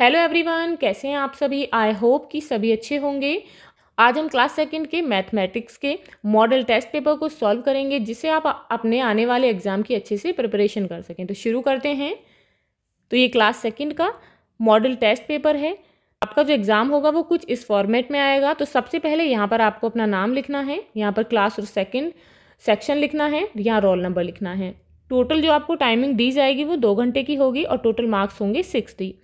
hello everyone कैसे हैं आप सभी आई होप कि सभी अच्छे होंगे आज हम क्लास सेकंड के मैथमेटिक्स के मॉडल टेस्ट पेपर को सॉल्व करेंगे जिससे आप अपने आने वाले एग्ज़ाम की अच्छे से प्रिपरेशन कर सकें तो शुरू करते हैं तो ये क्लास सेकंड का मॉडल टेस्ट पेपर है आपका जो एग्ज़ाम होगा वो कुछ इस फॉर्मेट में आएगा तो सबसे पहले यहाँ पर आपको अपना नाम लिखना है यहाँ पर क्लास और सेकेंड सेक्शन लिखना है यहाँ रोल नंबर लिखना है टोटल जो आपको टाइमिंग दी जाएगी वो दो घंटे की होगी और टोटल मार्क्स होंगे सिक्सटी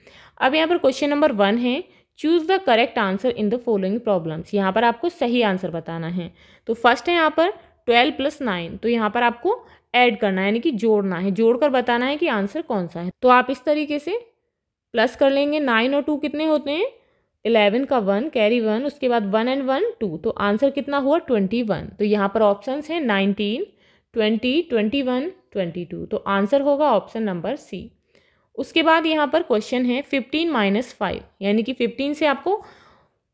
अब यहाँ पर क्वेश्चन नंबर वन है choose the correct answer in the following problems यहाँ पर आपको सही आंसर बताना है तो फर्स्ट है यहाँ पर ट्वेल्व प्लस नाइन तो यहाँ पर आपको ऐड करना है यानी कि जोड़ना है जोड़कर बताना है कि आंसर कौन सा है तो आप इस तरीके से प्लस कर लेंगे नाइन और टू कितने होते हैं इलेवन का वन कैरी वन उसके बाद वन एंड वन टू तो आंसर कितना हुआ ट्वेंटी वन तो यहाँ पर ऑप्शंस हैं nineteen twenty twenty one twenty two तो आंसर होगा ऑप्शन नंबर सी उसके बाद यहाँ पर क्वेश्चन है फिफ्टीन माइनस फाइव यानी कि फिफ्टीन से आपको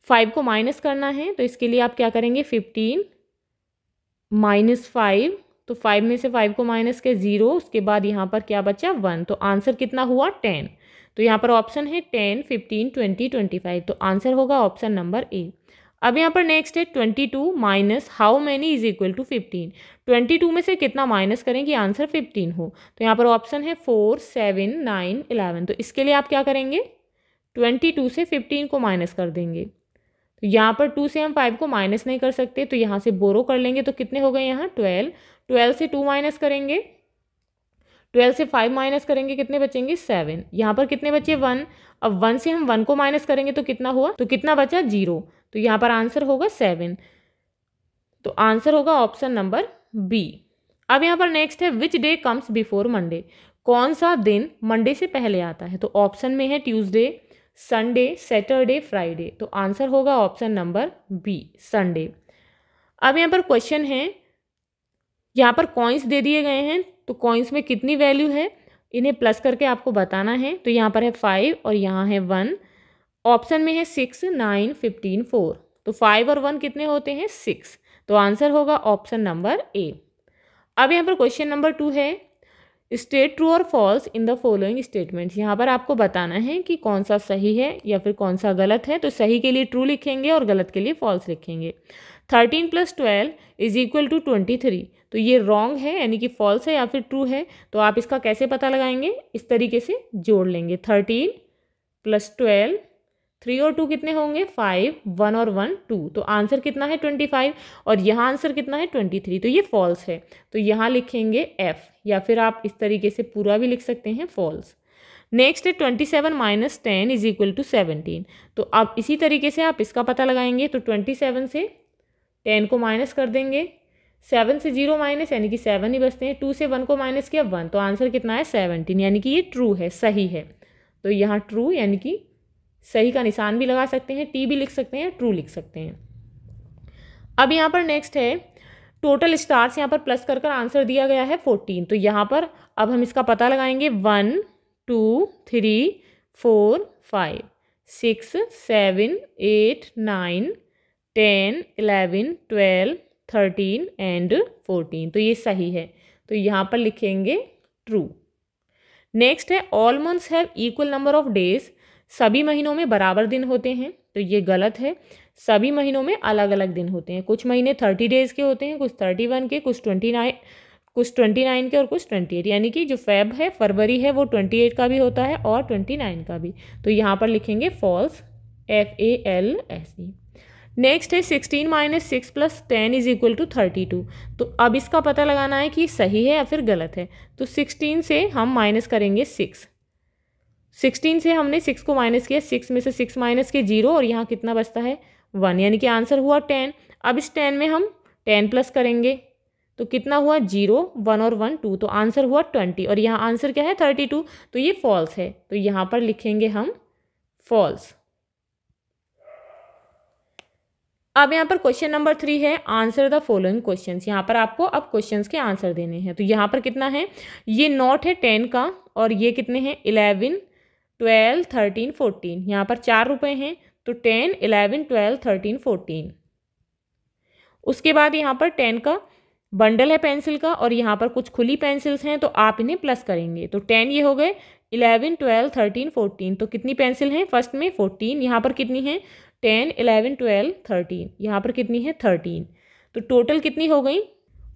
फाइव को माइनस करना है तो इसके लिए आप क्या करेंगे फिफ्टीन माइनस फाइव तो फाइव में से फाइव को माइनस के ज़ीरो उसके बाद यहाँ पर क्या बचा वन तो आंसर कितना हुआ टेन तो यहाँ पर ऑप्शन है ten fifteen twenty twenty five तो आंसर होगा ऑप्शन नंबर ए अब यहाँ पर नेक्स्ट है twenty two minus how many is equal to fifteen twenty two में से कितना माइनस करें कि आंसर फिफ्टीन हो तो यहाँ पर ऑप्शन है फोर सेवन नाइन इलेवन तो इसके लिए आप क्या करेंगे ट्वेंटी टू से फिफ्टीन को माइनस कर देंगे तो यहाँ पर टू से हम फाइव को माइनस नहीं कर सकते तो यहाँ से बोरो कर लेंगे तो कितने हो गए यहाँ ट्वेल्व ट्वेल्व से टू माइनस करेंगे ट्वेल्व से फाइव माइनस करेंगे कितने बचेंगे सेवन यहाँ पर कितने बचे वन अब वन से हम वन को माइनस करेंगे तो कितना हुआ तो कितना बचा जीरो तो यहाँ पर आंसर होगा सेवन तो आंसर होगा ऑप्शन नंबर बी अब यहाँ पर नेक्स्ट है which day comes before Monday कौन सा दिन मंडे से पहले आता है तो ऑप्शन में है ट्यूसडे संडे सैटरडे फ्राइडे तो आंसर होगा ऑप्शन नंबर बी संडे अब यहाँ पर क्वेश्चन है यहाँ पर कॉइन्स दे दिए गए हैं तो कॉइन्स में कितनी वैल्यू है इन्हें प्लस करके आपको बताना है तो यहाँ पर है फाइव और यहाँ है वन ऑप्शन में है सिक्स नाइन फिफ्टीन फोर तो फाइव और वन कितने होते हैं सिक्स तो आंसर होगा ऑप्शन नंबर ए अब यहाँ पर क्वेश्चन नंबर टू है स्टेट ट्रू और false in the following statements यहाँ पर आपको बताना है कि कौन सा सही है या फिर कौन सा गलत है तो सही के लिए ट्रू लिखेंगे और गलत के लिए फॉल्स लिखेंगे thirteen plus twelve is equal to twenty three तो ये रॉन्ग है यानी कि फॉल्स है या फिर ट्रू है तो आप इसका कैसे पता लगाएंगे इस तरीके से जोड़ लेंगे थर्टीन प्लस ट्वेल्व थ्री और टू कितने होंगे फाइव वन और वन टू तो आंसर कितना है ट्वेंटी फाइव और यहाँ आंसर कितना है ट्वेंटी थ्री तो ये फॉल्स है तो यहाँ लिखेंगे एफ या फिर आप इस तरीके से पूरा भी लिख सकते हैं फॉल्स नेक्स्ट है twenty seven minus ten is equal to seventeen तो अब इसी तरीके से आप इसका पता लगाएंगे तो ट्वेंटी सेवन से टेन को माइनस कर देंगे सेवन से जीरो माइनस यानी कि सेवन ही बचते हैं टू से वन को माइनस किया वन तो आंसर कितना है सेवनटीन यानी कि ये ट्रू है सही है तो यहाँ ट्रू यानी कि सही का निशान भी लगा सकते हैं टी भी लिख सकते हैं ट्रू लिख सकते हैं अब यहाँ पर नेक्स्ट है टोटल स्टार्स यहाँ पर प्लस कर कर आंसर दिया गया है फोर्टीन तो यहाँ पर अब हम इसका पता लगाएंगे one two three four five six seven eight nine ten eleven twelve thirteen and fourteen तो ये सही है तो यहाँ पर लिखेंगे ट्रू नेक्स्ट है all months have equal number of days सभी महीनों में बराबर दिन होते हैं तो ये गलत है सभी महीनों में अलग अलग दिन होते हैं कुछ महीने थर्टी डेज़ के होते हैं कुछ थर्टी वन के कुछ ट्वेंटी नाइन कुछ ट्वेंटी नाइन के और कुछ ट्वेंटी एट यानी कि जो फेब है फरवरी है वो ट्वेंटी एट का भी होता है और ट्वेंटी नाइन का भी तो यहाँ पर लिखेंगे false F A L S E next है sixteen minus six plus ten is equal to thirty two तो अब इसका पता लगाना है कि सही है या फिर गलत है तो सिक्सटीन से हम माइनस करेंगे सिक्स सिक्सटीन से हमने सिक्स को माइनस किया सिक्स में से सिक्स माइनस के जीरो और यहाँ कितना बचता है वन यानी कि आंसर हुआ टेन अब इस टेन में हम टेन प्लस करेंगे तो कितना हुआ जीरो वन और वन टू तो आंसर हुआ ट्वेंटी और यहाँ आंसर क्या है थर्टी टू तो ये फॉल्स है तो यहाँ पर लिखेंगे हम फॉल्स अब यहाँ पर क्वेश्चन नंबर थ्री है आंसर द फॉलोइंग क्वेश्चन यहाँ पर आपको अब क्वेश्चंस के आंसर देने हैं तो यहाँ पर कितना है ये नॉट है टेन का और ये कितने हैं इलेवन ट्वेल्व थर्टीन फोर्टीन यहाँ पर चार रुपए हैं तो ten eleven twelve thirteen fourteen उसके बाद यहाँ पर टेन का बंडल है पेंसिल का और यहाँ पर कुछ खुली पेंसिल्स हैं तो आप इन्हें प्लस करेंगे तो टेन ये हो गए इलेवन ट्वेल्व थर्टीन फोर्टीन तो कितनी पेंसिल हैं फर्स्ट में फोर्टीन यहाँ पर कितनी है टेन इलेवन ट्वेल्व थर्टीन यहाँ पर कितनी है थर्टीन तो टोटल कितनी हो गई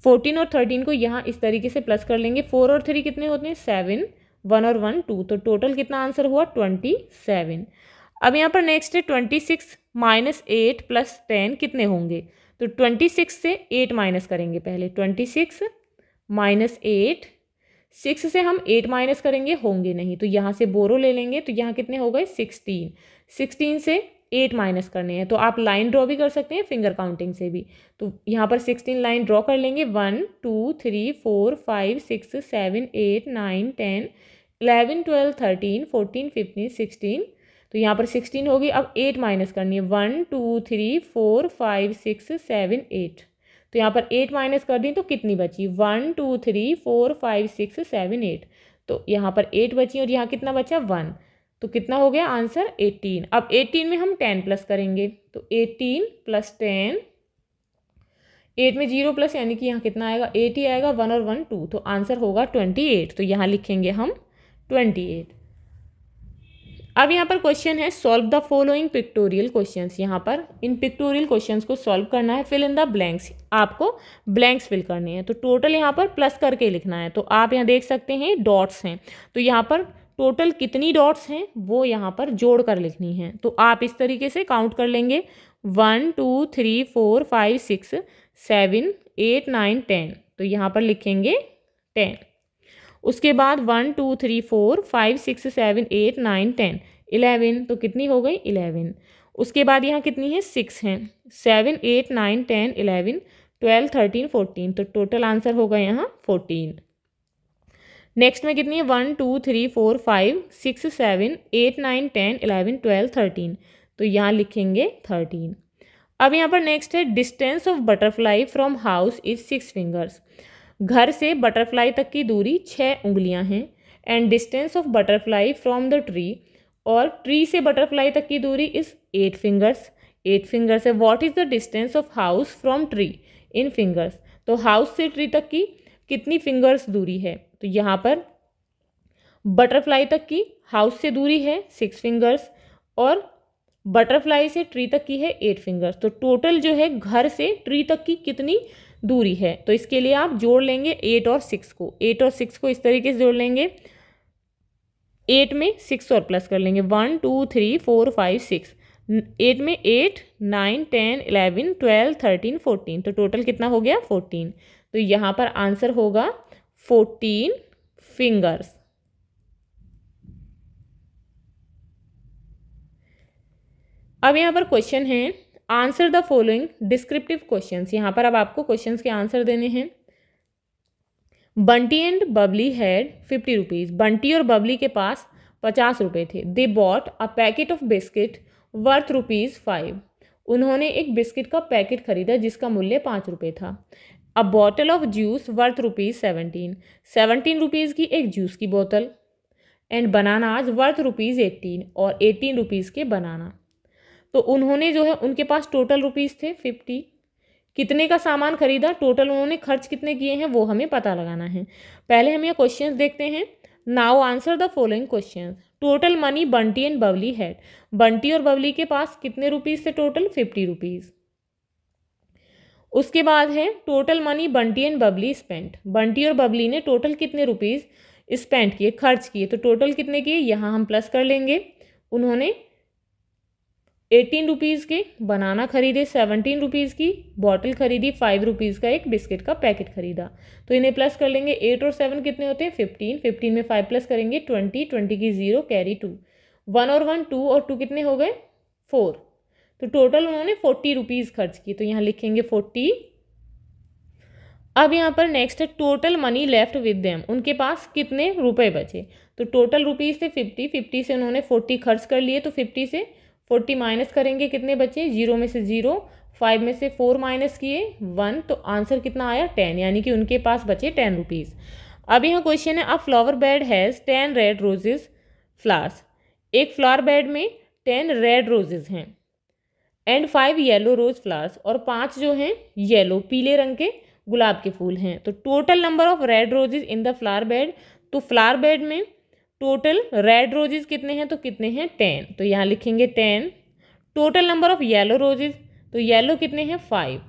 फोर्टीन और थर्टीन को यहाँ इस तरीके से प्लस कर लेंगे फोर और थ्री कितने होते हैं सेवन वन और वन टू तो टोटल कितना आंसर हुआ ट्वेंटी सेवन अब यहाँ पर नेक्स्ट है twenty six minus eight plus ten कितने होंगे तो ट्वेंटी सिक्स से एट माइनस करेंगे पहले twenty six minus eight six से हम एट माइनस करेंगे होंगे नहीं तो यहाँ से बोरो ले लेंगे तो यहाँ कितने हो गए सिक्सटीन सिक्सटीन से एट माइनस करने हैं तो आप लाइन ड्रॉ भी कर सकते हैं फिंगर काउंटिंग से भी तो यहाँ पर सिक्सटीन लाइन ड्रॉ कर लेंगे one two three four five six seven eight nine ten eleven twelve thirteen fourteen fifteen sixteen तो यहाँ पर सिक्सटीन होगी अब एट माइनस करनी है one two three four five six seven eight तो यहाँ पर एट माइनस कर दी तो कितनी बची one two three four five six seven eight तो यहाँ पर एट बची और यहाँ कितना बचा वन तो कितना हो गया आंसर एटीन अब एटीन में हम टेन प्लस करेंगे तो एटीन प्लस टेन एट में जीरो प्लस यानी कि यहाँ कितना आएगा एट ही आएगा वन और वन टू तो आंसर होगा ट्वेंटी एट तो यहाँ लिखेंगे हम ट्वेंटी एट अब यहाँ पर क्वेश्चन है solve the following pictorial questions यहाँ पर इन पिक्टोरियल क्वेश्चंस को सॉल्व करना है फिल इन द ब्लैंक्स आपको ब्लैंक्स फिल करने हैं तो टोटल यहाँ पर प्लस करके लिखना है तो आप यहाँ देख सकते हैं डॉट्स हैं तो यहाँ पर टोटल कितनी डॉट्स हैं वो यहाँ पर जोड़ कर लिखनी है तो आप इस तरीके से काउंट कर लेंगे one two three four five six seven eight nine ten तो यहाँ पर लिखेंगे टेन उसके बाद one two three four five six seven eight nine ten eleven तो कितनी हो गई इलेवन उसके बाद यहाँ कितनी है सिक्स हैं seven eight nine ten eleven twelve thirteen fourteen तो टोटल आंसर होगा यहाँ फोर्टीन नेक्स्ट में कितनी है one two three four five six seven eight nine ten eleven twelve thirteen तो यहाँ लिखेंगे थर्टीन अब यहाँ पर नेक्स्ट है distance of butterfly from house is six fingers घर से बटरफ्लाई तक की दूरी छः उंगलियाँ हैं and distance of butterfly from the tree और ट्री से बटरफ्लाई तक की दूरी is eight fingers eight fingers है what is the distance of house from tree in fingers तो हाउस से ट्री तक की कितनी फिंगर्स दूरी है तो यहाँ पर बटरफ्लाई तक की हाउस से दूरी है सिक्स फिंगर्स और बटरफ्लाई से ट्री तक की है एट फिंगर्स तो टोटल जो है घर से ट्री तक की कितनी दूरी है तो इसके लिए आप जोड़ लेंगे एट और सिक्स को एट और सिक्स को इस तरीके से जोड़ लेंगे एट में सिक्स और प्लस कर लेंगे one two three four five six eight में eight nine ten eleven twelve thirteen fourteen तो टोटल कितना हो गया फोर्टीन तो यहाँ पर आंसर होगा फोर्टीन फिंगर्स अब यहाँ पर क्वेश्चन है answer the following descriptive questions यहाँ पर अब आपको क्वेश्चंस के आंसर देने हैं Bunty and Babli had fifty rupees Bunty और बबली के पास पचास रुपये थे they bought a packet of biscuit worth rupees five उन्होंने एक बिस्किट का पैकेट खरीदा जिसका मूल्य पाँच रुपये था a bottle of juice worth rupees seventeen seventeen rupees की एक जूस की बोतल and bananas worth rupees eighteen और एटीन रुपीज़ के बनाना तो उन्होंने जो है उनके पास टोटल रुपीज़ थे फिफ्टी कितने का सामान खरीदा टोटल उन्होंने खर्च कितने किए हैं वो हमें पता लगाना है पहले हम ये क्वेश्चन देखते हैं now answer the following question total money Bunty and Babli had Bunty और बबली के पास कितने रुपीज़ थे टोटल फिफ्टी रुपीज़ उसके बाद है total money Bunty and Babli spent Bunty और बबली ने टोटल कितने रुपीज़ स्पेंड किए खर्च किए तो टोटल कितने किए यहाँ हम प्लस कर लेंगे उन्होंने एटीन रुपीज़ के बनाना खरीदे सेवनटीन रुपीज़ की बॉटल खरीदी फाइव रुपीज़ का एक बिस्किट का पैकेट खरीदा तो इन्हें प्लस कर लेंगे एट और सेवन कितने होते हैं फिफ्टीन फिफ्टीन में फाइव प्लस करेंगे ट्वेंटी ट्वेंटी की ज़ीरो कैरी टू वन और वन टू और टू कितने हो गए फोर तो टोटल उन्होंने फोर्टी रुपीज़ खर्च की तो यहाँ लिखेंगे फोर्टी अब यहाँ पर नेक्स्ट है total money left with them उनके पास कितने रुपए बचे तो टोटल रुपीज़ थे फिफ्टी फिफ्टी से उन्होंने फोर्टी खर्च कर लिए तो फिफ्टी से फोर्टी माइनस करेंगे कितने बचे जीरो में से ज़ीरो फाइव में से फोर माइनस किए वन तो आंसर कितना आया टेन यानी कि उनके पास बचे टेन रुपीज़ अब यहाँ क्वेश्चन है a flower bed has ten red roses flowers एक फ्लावर बेड में टेन रेड रोजेज़ हैं and five yellow rose flowers और पांच जो हैं येलो पीले रंग के गुलाब के फूल हैं तो total number of red roses in the flower bed तो फ्लावर बेड में टोटल रेड रोजेज कितने हैं तो कितने हैं टेन तो यहाँ लिखेंगे ten total number of yellow roses तो येलो कितने हैं five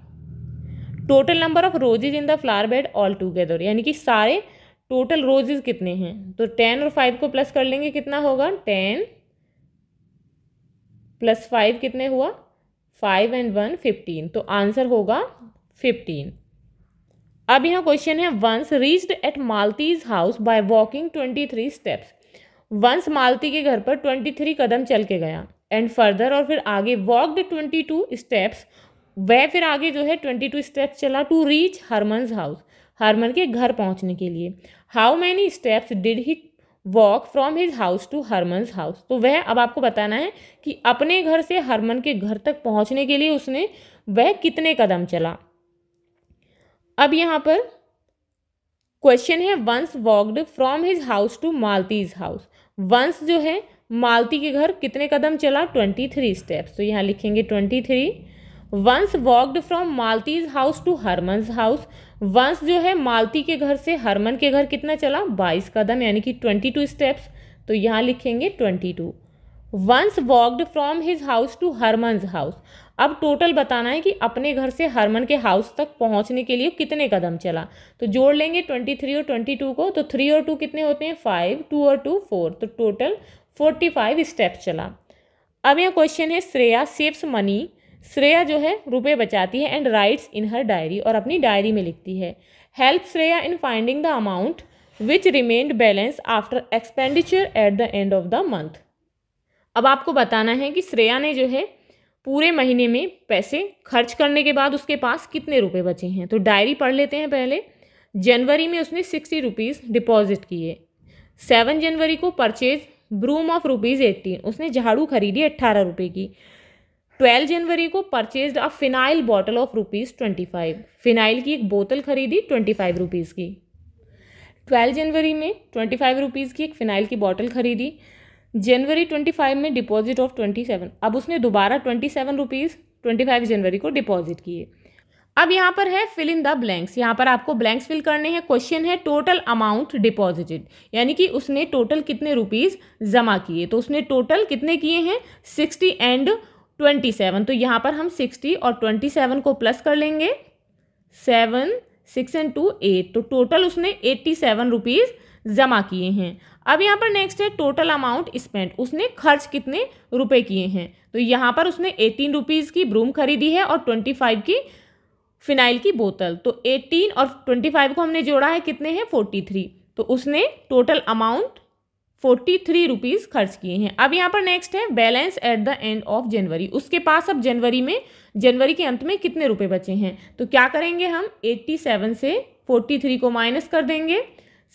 total number of roses in the flower bed all together यानी कि सारे टोटल रोजेज कितने हैं तो टेन और फाइव को प्लस कर लेंगे कितना होगा टेन प्लस फाइव कितने हुआ फाइव एंड वन फिफ्टीन तो आंसर होगा फिफ्टीन अब यहाँ क्वेश्चन है Vansh reached at Malti's house by walking twenty three steps Vansh Malti के घर पर ट्वेंटी थ्री कदम चल के गया एंड फर्दर और फिर आगे वॉकड ट्वेंटी टू स्टेप्स वह फिर आगे जो है ट्वेंटी टू स्टेप्स चला to reach Harman house Harman के घर पहुंचने के लिए how many steps did he walk from his house to Harman's house तो वह अब आपको बताना है कि अपने घर से हरमन के घर तक पहुंचने के लिए उसने वह कितने कदम चला अब यहाँ पर क्वेश्चन है Vansh walked from his house to Malti's house Vansh जो है मालती के घर कितने कदम चला ट्वेंटी थ्री स्टेप्स तो यहाँ लिखेंगे twenty three Vansh walked from Malti's house to Harman's house Vansh जो है मालती के घर से हरमन के घर कितना चला बाईस कदम यानी कि ट्वेंटी टू स्टेप्स तो यहाँ लिखेंगे twenty two Vansh walked from his house to Harman house अब टोटल बताना है कि अपने घर से हरमन के हाउस तक पहुँचने के लिए कितने कदम चला तो जोड़ लेंगे ट्वेंटी थ्री और ट्वेंटी टू को तो थ्री और टू कितने होते हैं फाइव टू और टू फोर तो टोटल फोर्टी फाइव स्टेप्स चला अब यह क्वेश्चन है श्रेया सेव्स मनी श्रेया जो है रुपए बचाती है and writes in her diary और अपनी डायरी में लिखती है help Shreya in finding the amount which remained balance after expenditure at the end of the month अब आपको बताना है कि श्रेया ने जो है पूरे महीने में पैसे खर्च करने के बाद उसके पास कितने रुपए बचे हैं तो डायरी पढ़ लेते हैं पहले जनवरी में उसने सिक्सटी रुपीज़ डिपॉजिट किए सेवन जनवरी को purchase broom of rupees eighteen उसने झाड़ू खरीदी अट्ठारह रुपये की ट्वेल्व जनवरी को purchase a phenyl bottle of rupees twenty five phenyl की एक बोतल खरीदी ट्वेंटी फाइव रुपीज़ की ट्वेल्व जनवरी में ट्वेंटी फाइव रुपीज़ की एक फिनाइल की बॉटल खरीदी जनवरी ट्वेंटी फाइव में डिपॉजिट ऑफ ट्वेंटी सेवन अब उसने दोबारा twenty seven rupees twenty five जनवरी को डिपॉजिट किए अब यहाँ पर है फिल इन द ब्लैंक्स यहाँ पर आपको ब्लैंक्स फिल करने हैं क्वेश्चन है टोटल अमाउंट डिपॉजिटेड यानी कि उसने टोटल कितने रुपीज़ जमा किए तो उसने टोटल कितने किए हैं सिक्सटी एंड ट्वेंटी सेवन तो यहाँ पर हम सिक्सटी और ट्वेंटी सेवन को प्लस कर लेंगे seven six and two eight तो टोटल उसने एट्टी सेवन रुपीज़ जमा किए हैं अब यहाँ पर नेक्स्ट है टोटल अमाउंट स्पेंड उसने खर्च कितने रुपए किए हैं तो यहाँ पर उसने एटीन रुपीज़ की ब्रूम खरीदी है और ट्वेंटी फाइव की फिनाइल की बोतल तो एटीन और ट्वेंटी फाइव को हमने जोड़ा है कितने हैं फोर्टी थ्री तो उसने total amount forty three rupees खर्च किए हैं अब यहाँ पर नेक्स्ट है balance at the end of January उसके पास अब जनवरी में जनवरी के अंत में कितने रुपए बचे हैं तो क्या करेंगे हम एट्टी सेवन से फोर्टी थ्री को माइनस कर देंगे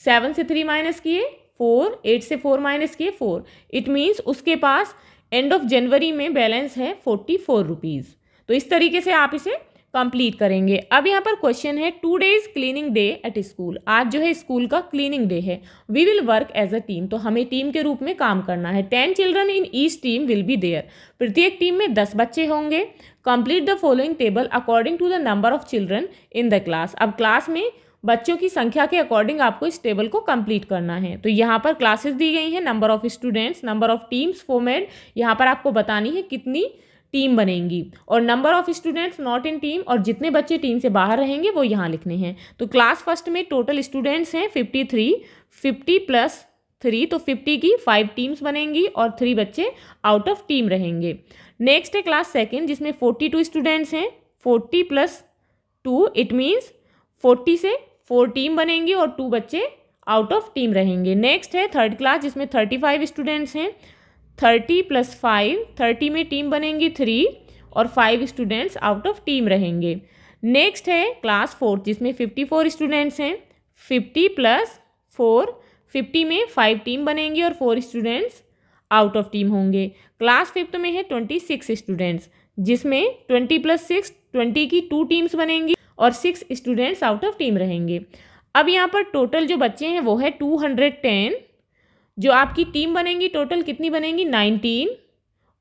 सेवन से थ्री माइनस किए फोर एट से फोर माइनस किए फोर इट मीन्स उसके पास एंड ऑफ जनवरी में बैलेंस है फोर्टी फोर रुपीज़ तो इस तरीके से आप इसे कंप्लीट करेंगे अब यहाँ पर क्वेश्चन है today's cleaning day at school आज जो है स्कूल का क्लीनिंग डे है we will work as a team तो हमें टीम के रूप में काम करना है ten children in each team will be there प्रत्येक टीम में दस बच्चे होंगे complete the following table according to the number of children in the class अब क्लास में बच्चों की संख्या के अकॉर्डिंग आपको इस टेबल को कंप्लीट करना है तो यहाँ पर क्लासेस दी गई हैं number of students number of teams format यहाँ पर आपको बतानी है कितनी टीम बनेंगी और number of students not in team और जितने बच्चे टीम से बाहर रहेंगे वो यहाँ लिखने हैं तो क्लास फर्स्ट में टोटल स्टूडेंट्स हैं fifty three fifty plus three तो फिफ्टी की फाइव टीम्स बनेंगी और थ्री बच्चे आउट ऑफ टीम रहेंगे नेक्स्ट है क्लास सेकेंड जिसमें फोर्टी टू स्टूडेंट्स हैं forty plus two it means forty से फोर टीम बनेंगी और टू बच्चे आउट ऑफ टीम रहेंगे नेक्स्ट है थर्ड क्लास जिसमें थर्टी फाइव स्टूडेंट्स हैं थर्टी प्लस फाइव थर्टी में टीम बनेंगी थ्री और five students out of team रहेंगे नेक्स्ट है क्लास फोर्थ जिसमें फिफ्टी फोर स्टूडेंट्स हैं फिफ्टी प्लस फोर फिफ्टी में फाइव टीम बनेंगी और four students out of team होंगे क्लास फिफ्थ में है ट्वेंटी सिक्स स्टूडेंट्स जिसमें ट्वेंटी प्लस सिक्स ट्वेंटी की टू टीम्स बनेंगी और six students out of team रहेंगे अब यहाँ पर टोटल जो बच्चे हैं वो है टू हंड्रेड टेन जो आपकी टीम बनेगी टोटल कितनी बनेंगी नाइनटीन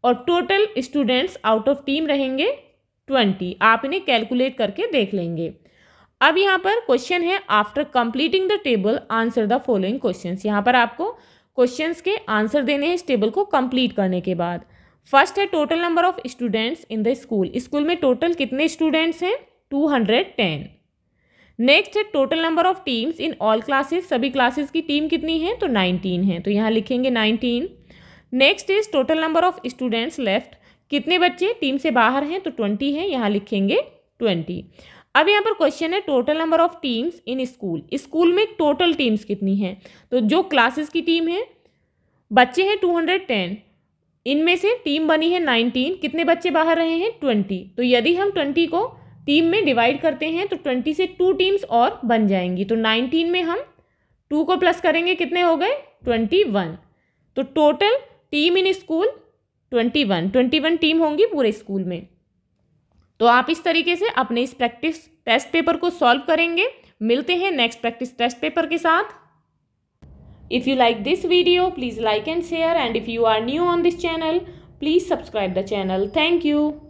और total students out of team रहेंगे ट्वेंटी आप इन्हें कैलकुलेट करके देख लेंगे अब यहाँ पर क्वेश्चन है after completing the table answer the following question यहाँ पर आपको क्वेश्चन के आंसर देने हैं इस टेबल को कम्प्लीट करने के बाद फर्स्ट है total number of students in the school school में टोटल कितने स्टूडेंट्स हैं टू हंड्रेड टेन नेक्स्ट है total number of teams in all classes सभी क्लासेस की टीम कितनी है तो नाइनटीन है तो यहाँ लिखेंगे nineteen next is total number of students left कितने बच्चे टीम से बाहर हैं तो ट्वेंटी हैं यहाँ लिखेंगे ट्वेंटी अब यहाँ पर क्वेश्चन है total number of teams in school school में टोटल टीम्स कितनी हैं तो जो क्लासेस की टीम है बच्चे हैं टू हंड्रेड टेन इनमें से टीम बनी है नाइनटीन कितने बच्चे बाहर रहे हैं ट्वेंटी तो यदि हम ट्वेंटी को टीम में डिवाइड करते हैं तो ट्वेंटी से टू टीम्स और बन जाएंगी तो नाइनटीन में हम टू को प्लस करेंगे कितने हो गए ट्वेंटी वन तो total team in school twenty one twenty one team होंगी पूरे स्कूल में तो आप इस तरीके से अपने इस प्रैक्टिस टेस्ट पेपर को सॉल्व करेंगे मिलते हैं नेक्स्ट प्रैक्टिस टेस्ट पेपर के साथ if you like this video please like and share and if you are new on this channel please subscribe the channel thank you